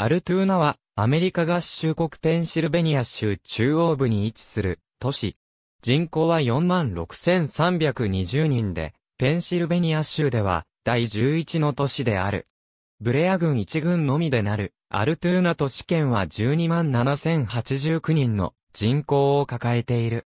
アルトゥーナは、アメリカ合衆国ペンシルベニア州中央部に位置する都市。人口は46,320人で、ペンシルベニア州では第11の都市である。ブレア軍1軍のみでなる、アルトゥーナ都市圏は127,089人の人口を抱えている。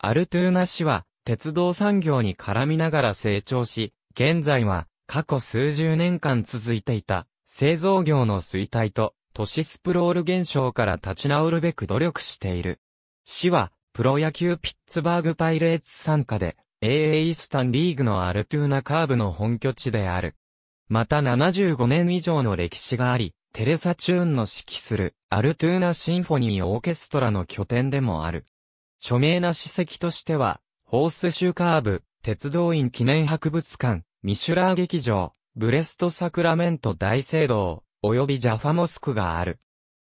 アルトゥーナ市は、鉄道産業に絡みながら成長し、現在は過去数十年間続いていた製造業の衰退と都市スプロール現象から立ち直るべく努力している。市は、プロ野球ピッツバーグパイレーツ参加で、AA イースタンリーグのアルトゥーナカーブの本拠地である。また75年以上の歴史があり、テレサ・チューンの指揮するアルトゥーナ・シンフォニー・オーケストラの拠点でもある。著名な史跡としては、ホースシューカーブ、鉄道院記念博物館、ミシュラー劇場、ブレスト・サクラメント大聖堂、及びジャファモスクがある。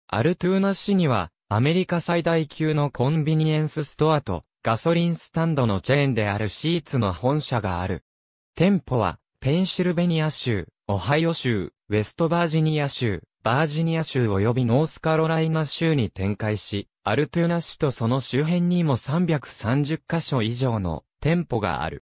アルトゥーナ市には、アメリカ最大級のコンビニエンスストアと、ガソリンスタンドのチェーンであるシーツの本社がある。店舗は、ペンシルベニア州、オハイオ州、ウェストバージニア州、バージニア州及びノースカロライナ州に展開し、アルトゥーナ市とその周辺にも330カ所以上の店舗がある。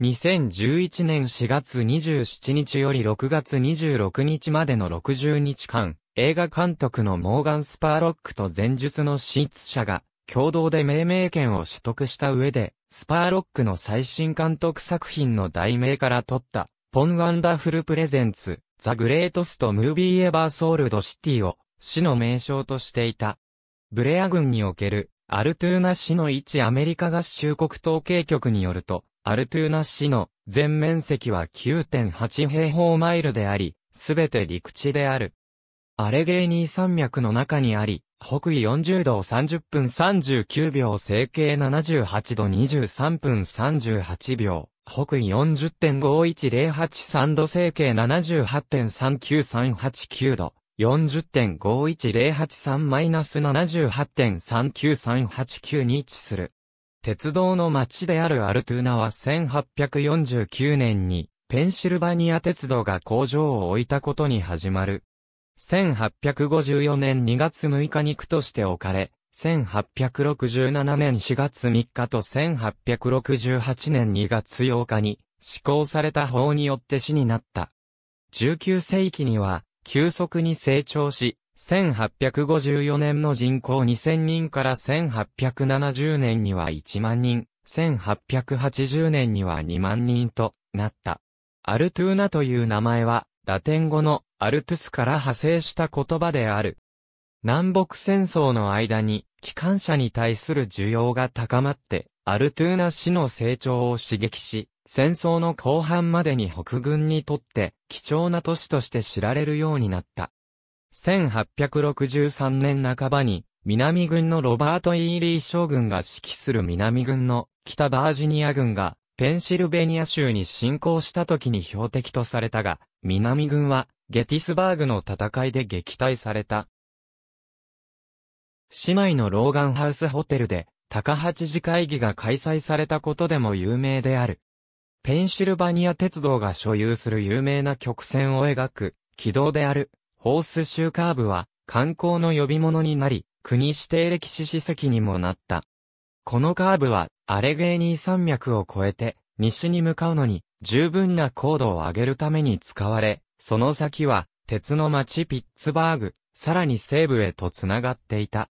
2011年4月27日より6月26日までの60日間、映画監督のモーガン・スパーロックと前述の進出者が、共同で命名権を取得した上で、スパーロックの最新監督作品の題名から取った、ポン・ワンダフル・プレゼンツ、ザ・グレートスト・ムービー・エバー・ソールド・シティを、市の名称としていた。ブレア軍における、アルトゥーナ市の一アメリカ合衆国統計局によると、アルトゥーナ市の全面積は9.8平方マイルであり、すべて陸地である。アレゲーニー山脈の中にあり、北緯40度30分39秒整形78度23分38秒、北緯40.51083度整形78.39389度、40.51083-78.39389に位置する。鉄道の街であるアルトゥーナは1849年にペンシルバニア鉄道が工場を置いたことに始まる。1854年2月6日に区として置かれ、1867年4月3日と1868年2月8日に施行された法によって死になった。19世紀には急速に成長し、1854年の人口2000人から1870年には1万人、1880年には2万人となった。アルトゥーナという名前は、ラテン語のアルトゥスから派生した言葉である。南北戦争の間に、機関車に対する需要が高まって、アルトゥーナ市の成長を刺激し、戦争の後半までに北軍にとって貴重な都市として知られるようになった。1863年半ばに、南軍のロバート・イーリー将軍が指揮する南軍の北バージニア軍がペンシルベニア州に侵攻した時に標的とされたが、南軍はゲティスバーグの戦いで撃退された。市内のローガンハウスホテルで高八次会議が開催されたことでも有名である。ペンシルバニア鉄道が所有する有名な曲線を描く軌道であるオース州カーブは観光の呼び物になり、国指定歴史史跡にもなった。このカーブはアレゲーニー山脈を越えて西に向かうのに十分な高度を上げるために使われ、その先は鉄の町ピッツバーグ、さらに西部へと繋がっていた。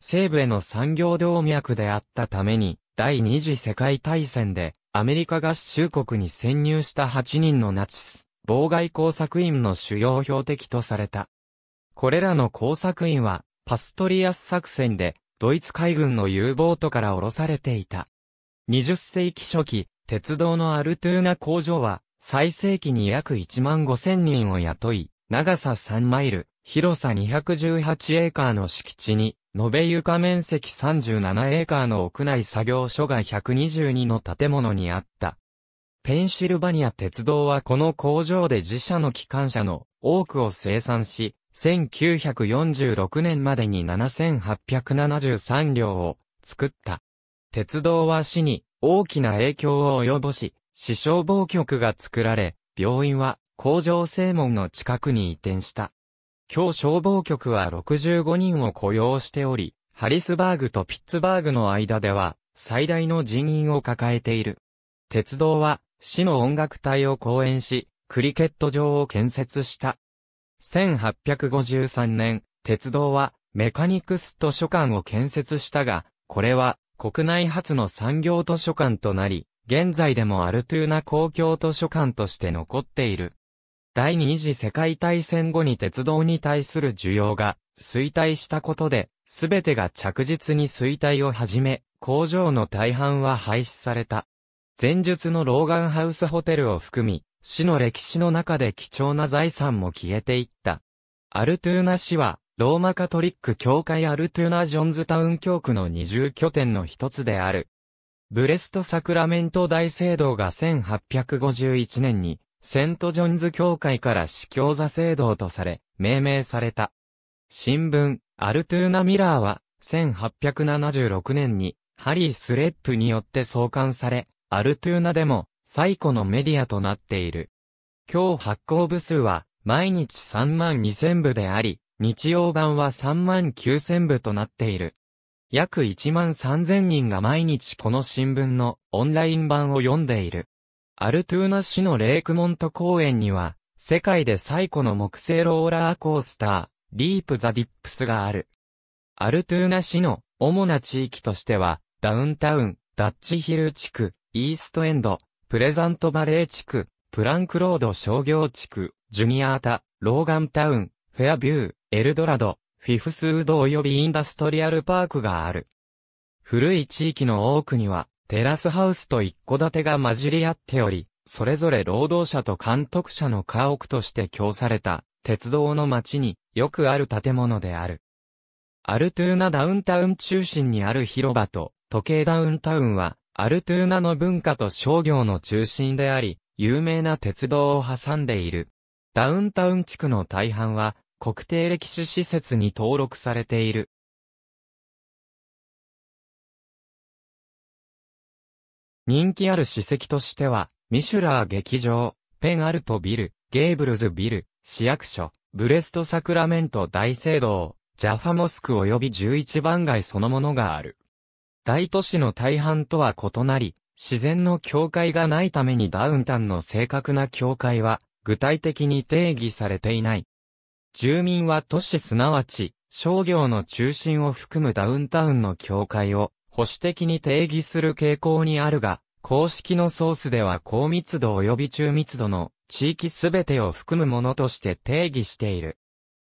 西部への産業動脈であったために、第二次世界大戦でアメリカ合衆国に潜入した8人のナチス。妨害工作員の主要標的とされた。これらの工作員は、パストリアス作戦で、ドイツ海軍の U ボートから降ろされていた。20世紀初期、鉄道のアルトゥーナ工場は、最盛期に約1万5千人を雇い、長さ3マイル、広さ218エーカーの敷地に、延べ床面積37エーカーの屋内作業所が122の建物にあった。ペンシルバニア鉄道はこの工場で自社の機関車の多くを生産し、1946年までに7873両を作った。鉄道は市に大きな影響を及ぼし、市消防局が作られ、病院は工場正門の近くに移転した。今日消防局は65人を雇用しており、ハリスバーグとピッツバーグの間では最大の人員を抱えている。鉄道は市の音楽隊を講演し、クリケット場を建設した。1853年、鉄道はメカニクス図書館を建設したが、これは国内初の産業図書館となり、現在でもアルトゥーナ公共図書館として残っている。第二次世界大戦後に鉄道に対する需要が衰退したことで、すべてが着実に衰退を始め、工場の大半は廃止された。前述のローガンハウスホテルを含み、市の歴史の中で貴重な財産も消えていった。アルトゥーナ市は、ローマカトリック教会アルトゥーナジョンズタウン教区の二重拠点の一つである。ブレストサクラメント大聖堂が1851年に、セントジョンズ教会から司教座聖堂とされ、命名された。新聞、アルトゥーナミラーは、1876年に、ハリー・スレップによって創刊され、アルトゥーナでも最古のメディアとなっている。今日発行部数は毎日3万2000部であり、日曜版は3万9000部となっている。約1万3000人が毎日この新聞のオンライン版を読んでいる。アルトゥーナ市のレイクモント公園には、世界で最古の木製ローラーコースター、ディープ・ザ・ディップスがある。アルトゥーナ市の主な地域としては、ダウンタウン、ダッチヒル地区、イーストエンド、プレザントバレー地区、プランクロード商業地区、ジュニアータ、ローガンタウン、フェアビュー、エルドラド、フィフスウード及びインダストリアルパークがある。古い地域の多くには、テラスハウスと一戸建てが混じり合っており、それぞれ労働者と監督者の家屋として供された、鉄道の街によくある建物である。アルトゥーナダウンタウン中心にある広場と、時計ダウンタウンは、アルトゥーナの文化と商業の中心であり、有名な鉄道を挟んでいる。ダウンタウン地区の大半は、国定歴史施設に登録されている。人気ある史跡としては、ミシュラー劇場、ペンアルトビル、ゲーブルズビル、市役所、ブレストサクラメント大聖堂、ジャファモスク及び11番街そのものがある。大都市の大半とは異なり、自然の境界がないためにダウンタウンの正確な境界は具体的に定義されていない。住民は都市すなわち商業の中心を含むダウンタウンの境界を保守的に定義する傾向にあるが、公式のソースでは高密度及び中密度の地域すべてを含むものとして定義している。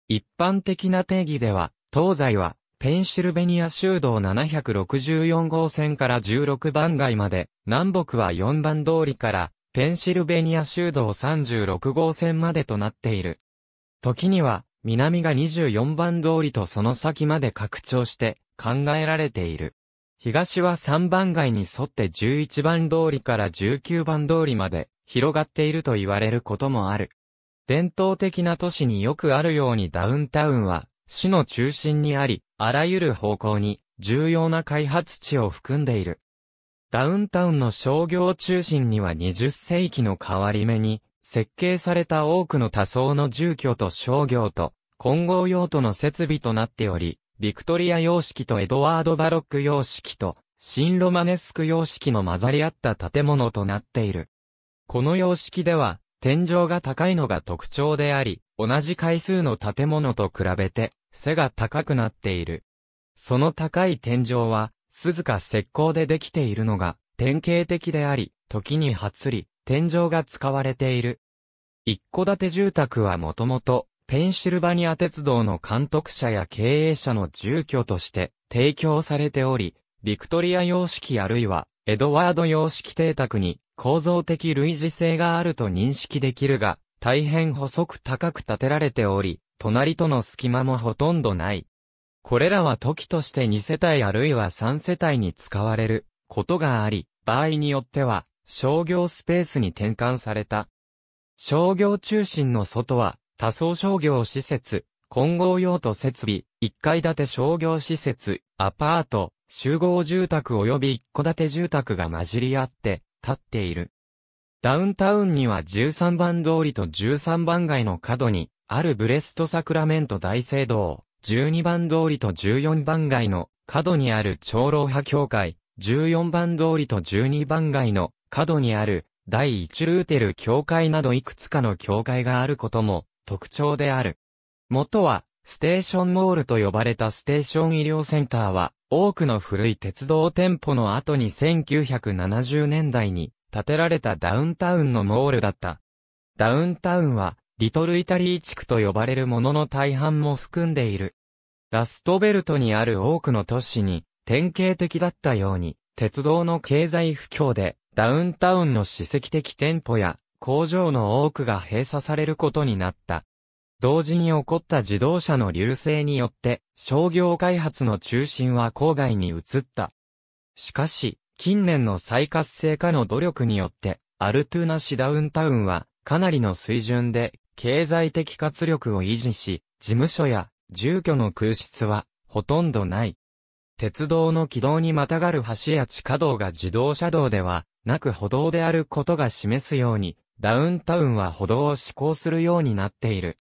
一般的な定義では、東西はペンシルベニア州道764号線から16番街まで、南北は4番通りから、ペンシルベニア州道36号線までとなっている。時には、南が24番通りとその先まで拡張して考えられている。東は3番街に沿って11番通りから19番通りまで広がっていると言われることもある。伝統的な都市によくあるようにダウンタウンは市の中心にあり、あらゆる方向に重要な開発地を含んでいる。ダウンタウンの商業中心には20世紀の変わり目に、設計された多くの多層の住居と商業と、混合用途の設備となっており、ビクトリア様式とエドワード・バロック様式と、新ロマネスク様式の混ざり合った建物となっている。この様式では、天井が高いのが特徴であり、同じ回数の建物と比べて、背が高くなっている。その高い天井は、鈴鹿石膏でできているのが典型的であり、時にはつり、天井が使われている。一戸建て住宅はもともと、ペンシルバニア鉄道の監督者や経営者の住居として提供されており、ビクトリア様式あるいはエドワード様式邸宅に構造的類似性があると認識できるが、大変細く高く建てられており、隣との隙間もほとんどない。これらは時として2世帯あるいは3世帯に使われることがあり、場合によっては商業スペースに転換された。商業中心の外は多層商業施設、混合用途設備、1階建て商業施設、アパート、集合住宅及び一戸建て住宅が混じり合って立っている。ダウンタウンには13番通りと13番街の角にあるブレストサクラメント大聖堂、12番通りと14番街の角にある長老派教会、14番通りと12番街の角にある第一ルーテル教会などいくつかの教会があることも特徴である。元はステーションモールと呼ばれたステーション医療センターは多くの古い鉄道店舗の後に1970年代に建てられたダウンタウンのモールだった。ダウンタウンはリトルイタリー地区と呼ばれるものの大半も含んでいる。ラストベルトにある多くの都市に典型的だったように、鉄道の経済不況でダウンタウンの史跡的店舗や工場の多くが閉鎖されることになった。同時に起こった自動車の流星によって商業開発の中心は郊外に移った。しかし、近年の再活性化の努力によって、アルトゥーナ市ダウンタウンはかなりの水準で経済的活力を維持し、事務所や住居の空室はほとんどない。鉄道の軌道にまたがる橋や地下道が自動車道ではなく歩道であることが示すように、ダウンタウンは歩道を施行するようになっている。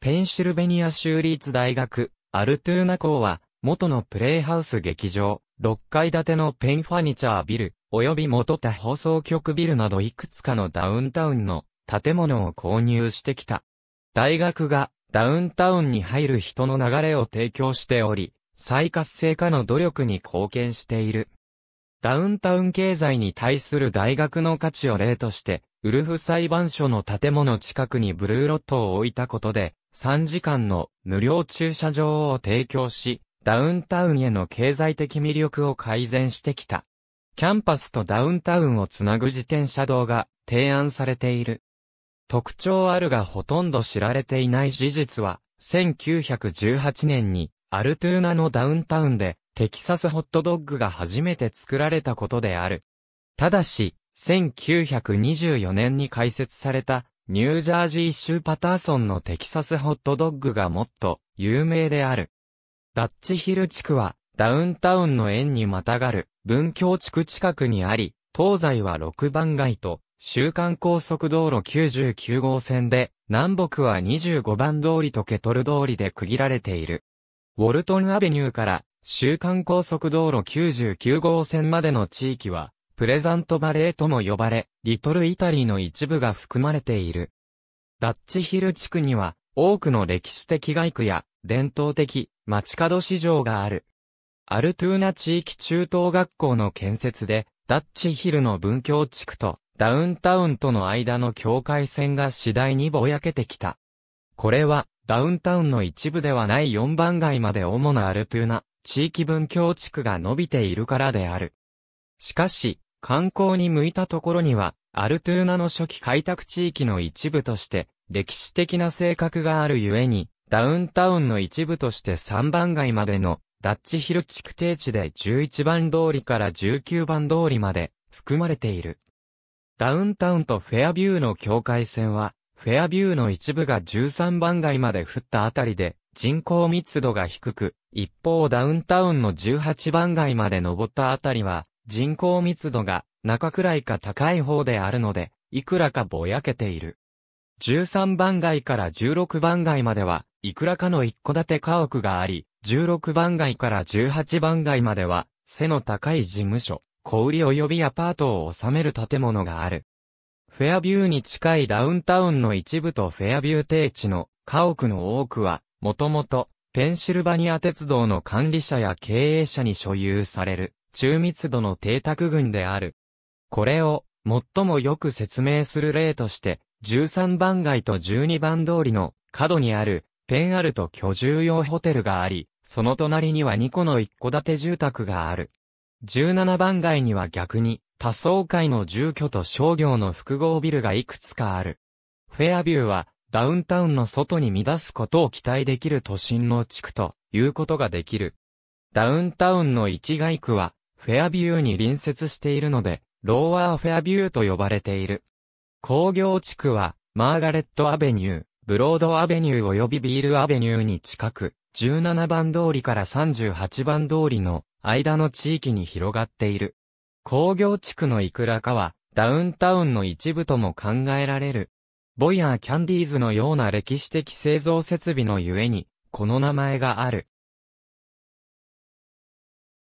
ペンシルベニア州立大学、アルトゥーナ校は、元のプレイハウス劇場、6階建てのペンファニチャービル、及び元田放送局ビルなどいくつかのダウンタウンの建物を購入してきた。大学がダウンタウンに入る人の流れを提供しており、再活性化の努力に貢献している。ダウンタウン経済に対する大学の価値を例として、ウルフ裁判所の建物近くにブルーロットを置いたことで、3時間の無料駐車場を提供し、ダウンタウンへの経済的魅力を改善してきた。キャンパスとダウンタウンをつなぐ自転車道が提案されている。特徴あるがほとんど知られていない事実は、1918年にアルトゥーナのダウンタウンでテキサスホットドッグが初めて作られたことである。ただし、1924年に開設されたニュージャージー州パターソンのテキサスホットドッグがもっと有名である。ダッチヒル地区はダウンタウンの円にまたがる文京地区近くにあり、東西は6番街と週刊高速道路99号線で、南北は25番通りとケトル通りで区切られている。ウォルトンアベニューから、週刊高速道路99号線までの地域は、プレザントバレーとも呼ばれ、リトルイタリーの一部が含まれている。ダッチヒル地区には、多くの歴史的外区や、伝統的、街角市場がある。アルトゥーナ地域中等学校の建設で、ダッチヒルの文教地区と、ダウンタウンとの間の境界線が次第にぼやけてきた。これは、ダウンタウンの一部ではない4番街まで主なアルトゥーナ、地域分教地区が伸びているからである。しかし、観光に向いたところには、アルトゥーナの初期開拓地域の一部として、歴史的な性格があるゆえに、ダウンタウンの一部として3番街までの、ダッチヒル地区定地で11番通りから19番通りまで、含まれている。ダウンタウンとフェアビューの境界線は、フェアビューの一部が13番街まで降ったあたりで、人口密度が低く、一方ダウンタウンの18番街まで登ったあたりは、人口密度が中くらいか高い方であるので、いくらかぼやけている。13番街から16番街までは、いくらかの一戸建て家屋があり、16番街から18番街までは、背の高い事務所、小売り及びアパートを収める建物がある。フェアビューに近いダウンタウンの一部とフェアビュー定地の家屋の多くは、もともと、ペンシルバニア鉄道の管理者や経営者に所有される、中密度の邸宅群である。これを、最もよく説明する例として、13番街と12番通りの角にある、ペンアルト居住用ホテルがあり、その隣には2個の一戸建て住宅がある。17番街には逆に、多層階の住居と商業の複合ビルがいくつかある。フェアビューは、ダウンタウンの外に乱すことを期待できる都心の地区ということができる。ダウンタウンの一街区は、フェアビューに隣接しているので、ローワーフェアビューと呼ばれている。工業地区は、マーガレットアベニュー、ブロードアベニュー及びビールアベニューに近く、17番通りから38番通りの間の地域に広がっている。工業地区のいくらかは、ダウンタウンの一部とも考えられる。ボイヤーキャンディーズのような歴史的製造設備のゆえに、この名前がある。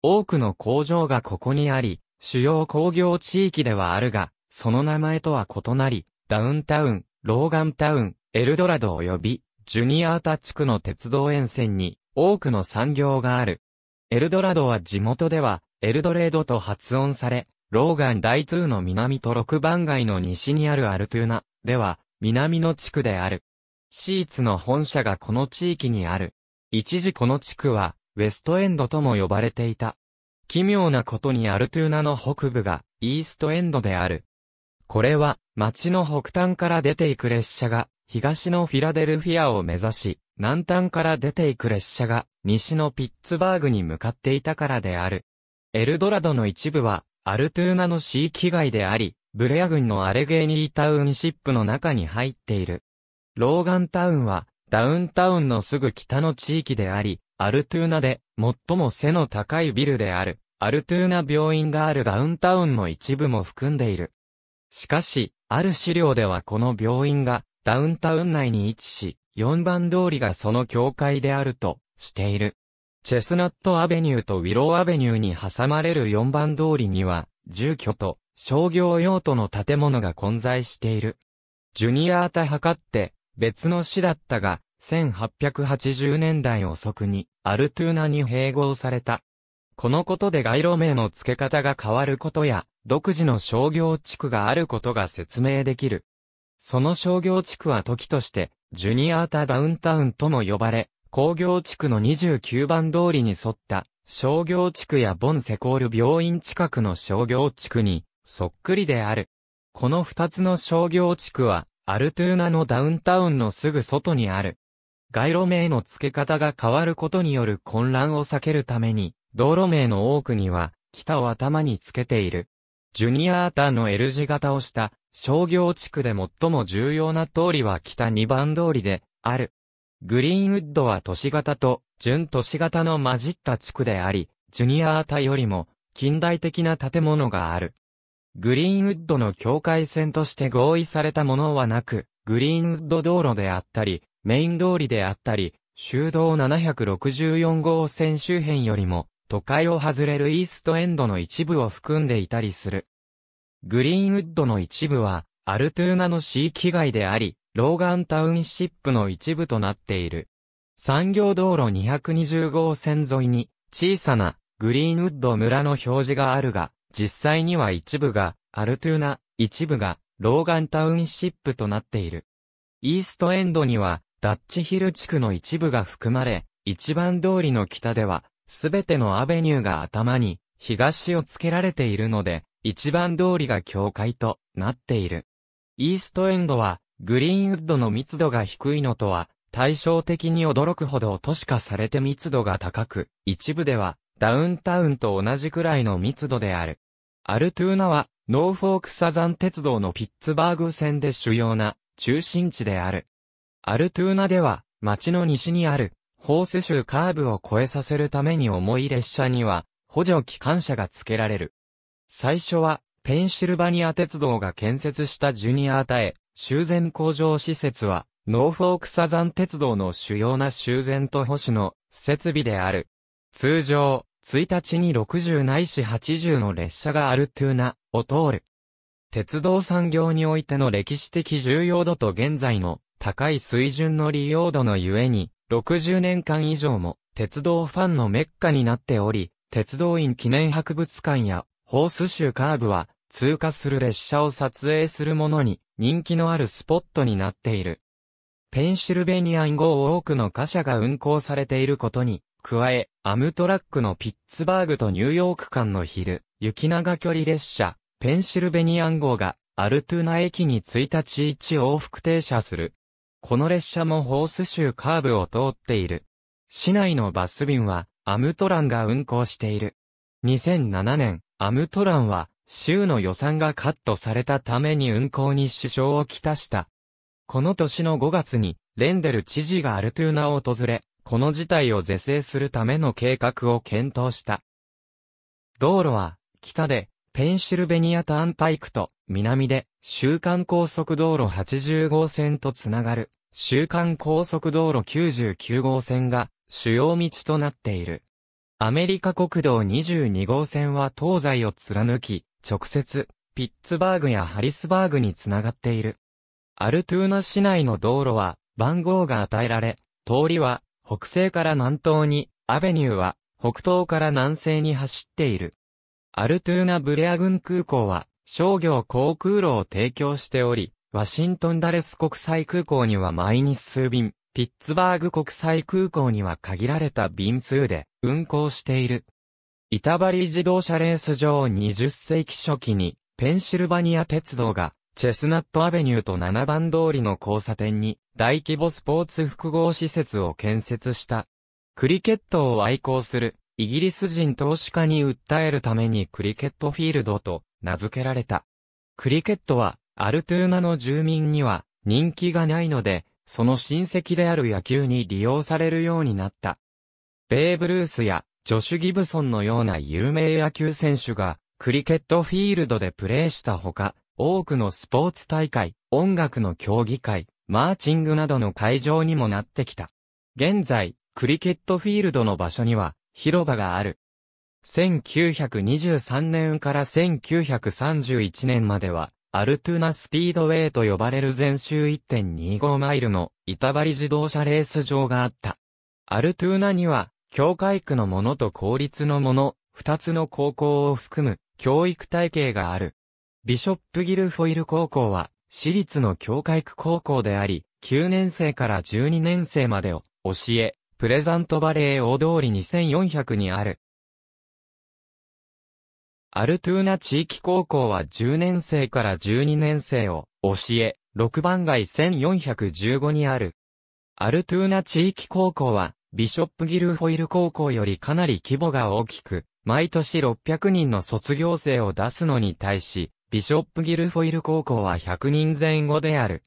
多くの工場がここにあり、主要工業地域ではあるが、その名前とは異なり、ダウンタウン、ローガンタウン、エルドラド及び、ジュニアータ地区の鉄道沿線に、多くの産業がある。エルドラドは地元では、エルドレードと発音され、ローガン第2の南と6番街の西にあるアルトゥーナ、では、南の地区である。シーツの本社がこの地域にある。一時この地区は、ウェストエンドとも呼ばれていた。奇妙なことにアルトゥーナの北部が、イーストエンドである。これは、町の北端から出ていく列車が、東のフィラデルフィアを目指し、南端から出ていく列車が西のピッツバーグに向かっていたからである。エルドラドの一部はアルトゥーナの地域外であり、ブレア軍のアレゲーニータウンシップの中に入っている。ローガンタウンはダウンタウンのすぐ北の地域であり、アルトゥーナで最も背の高いビルである、アルトゥーナ病院があるダウンタウンの一部も含んでいる。しかし、ある資料ではこの病院がダウンタウン内に位置し、4番通りがその境界であるとしている。チェスナットアベニューとウィローアベニューに挟まれる4番通りには、住居と商業用途の建物が混在している。ジュニアータ測って別の市だったが、1880年代遅くにアルトゥーナに併合された。このことで街路名の付け方が変わることや、独自の商業地区があることが説明できる。その商業地区は時として、ジュニアータダウンタウンとも呼ばれ、工業地区の29番通りに沿った商業地区やボンセコール病院近くの商業地区にそっくりである。この二つの商業地区はアルトゥーナのダウンタウンのすぐ外にある。街路名の付け方が変わることによる混乱を避けるために、道路名の多くには、北を頭につけている。ジュニアアータの L 字型をした商業地区で最も重要な通りは北2番通りである。グリーンウッドは都市型と準都市型の混じった地区であり、ジュニアアータよりも近代的な建物がある。グリーンウッドの境界線として合意されたものはなく、グリーンウッド道路であったり、メイン通りであったり、修道764号線周辺よりも都会を外れるイーストエンドの一部を含んでいたりする。グリーンウッドの一部は、アルトゥーナの市域外であり、ローガンタウンシップの一部となっている。産業道路220号線沿いに、小さな、グリーンウッド村の表示があるが、実際には一部が、アルトゥーナ、一部が、ローガンタウンシップとなっている。イーストエンドには、ダッチヒル地区の一部が含まれ、一番通りの北では、すべてのアベニューが頭に東を付けられているので、一番通りが境界となっている。イーストエンドは、グリーンウッドの密度が低いのとは、対照的に驚くほど都市化されて密度が高く、一部では、ダウンタウンと同じくらいの密度である。アルトゥーナは、ノーフォークサザン鉄道のピッツバーグ線で主要な中心地である。アルトゥーナでは、町の西にあるホース州カーブを越えさせるために重い列車には、補助機関車が付けられる。最初は、ペンシルバニア鉄道が建設したジュニアータへ、修繕工場施設は、ノーフォークサザン鉄道の主要な修繕と保守の設備である。通常、1日に60ないし80の列車がアルトゥーナを通る。鉄道産業においての歴史的重要度と現在の高い水準の利用度のゆえに、60年間以上も鉄道ファンのメッカになっており、鉄道院記念博物館やホース州カーブは通過する列車を撮影するものに人気のあるスポットになっている。ペンシルベニアン号多くの貨車が運行されていることに、加え、アムトラックのピッツバーグとニューヨーク間の昼、雪長距離列車、ペンシルベニアン号がアルトゥーナ駅に1日1往復停車する。この列車もホース州カーブを通っている。市内のバス便は、アムトランが運行している。2007年、アムトランは、州の予算がカットされたために運行に支障をきたした。この年の5月に、レンデル知事がアルトゥーナを訪れ、この事態を是正するための計画を検討した。道路は、北で、ペンシルベニアターンパイクと、南で、週刊高速道路80号線とつながる、週刊高速道路99号線が、主要道となっている。アメリカ国道22号線は東西を貫き、直接、ピッツバーグやハリスバーグにつながっている。アルトゥーナ市内の道路は、番号が与えられ、通りは、北西から南東に、アベニューは、北東から南西に走っている。アルトゥーナブレア軍空港は、商業航空路を提供しており、ワシントンダレス国際空港には毎日数便、ピッツバーグ国際空港には限られた便数で運行している。イタバリ自動車レース場20世紀初期に、ペンシルバニア鉄道が、チェスナットアベニューと7番通りの交差点に、大規模スポーツ複合施設を建設した。クリケットを愛好する、イギリス人投資家に訴えるためにクリケットフィールドと、名付けられた。クリケットは、アルトゥーナの住民には人気がないので、その親戚である野球に利用されるようになった。ベーブ・ルースやジョシュ・ギブソンのような有名野球選手がクリケットフィールドでプレーしたほか、多くのスポーツ大会、音楽の競技会、マーチングなどの会場にもなってきた。現在、クリケットフィールドの場所には広場がある。1923年から1931年までは、アルトゥナスピードウェイと呼ばれる全周1.25マイルの板張自動車レース場があった。アルトゥーナには、教会区のものと公立のもの、二つの高校を含む教育体系がある。ビショップギルフォイル高校は、私立の教会区高校であり、9年生から12年生までを教え、プレザントバレー大通り2400にあるアルトゥーナ地域高校は10年生から12年生を教え、6番街1415にある。アルトゥーナ地域高校は、ビショップギルフォイル高校よりかなり規模が大きく、毎年600人の卒業生を出すのに対し、ビショップギルフォイル高校は100人前後である。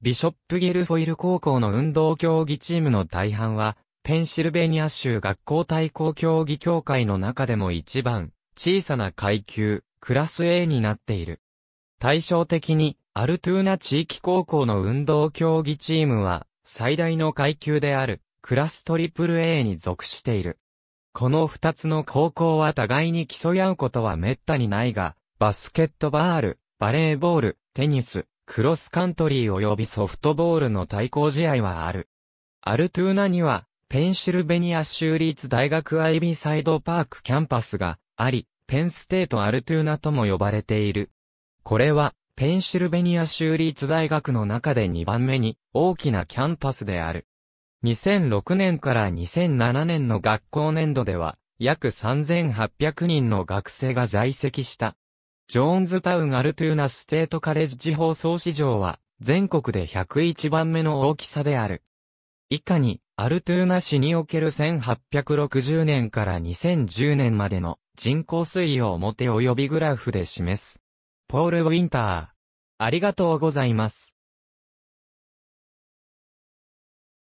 ビショップギルフォイル高校の運動競技チームの大半は、ペンシルベニア州学校対抗競技協会の中でも一番小さな階級、クラス A になっている。対照的に、アルトゥーナ地域高校の運動競技チームは、最大の階級である、クラストリプル A に属している。この二つの高校は互いに競い合うことは滅多にないが、バスケットバール、バレーボール、テニス、クロスカントリー及びソフトボールの対抗試合はある。アルトゥーナには、ペンシルベニア州立大学アイビーサイドパークキャンパスがあり、ペンステート・アルトゥーナとも呼ばれている。これは、ペンシルベニア州立大学の中で2番目に大きなキャンパスである。2006年から2007年の学校年度では、約3800人の学生が在籍した。ジョーンズタウン・アルトゥーナ・ステート・カレッジ放送市場は、全国で101番目の大きさである。以下に、アルトゥーナ市における1860年から2010年までの人口推移を表及びグラフで示す。ポール・ウィンター。ありがとうございます。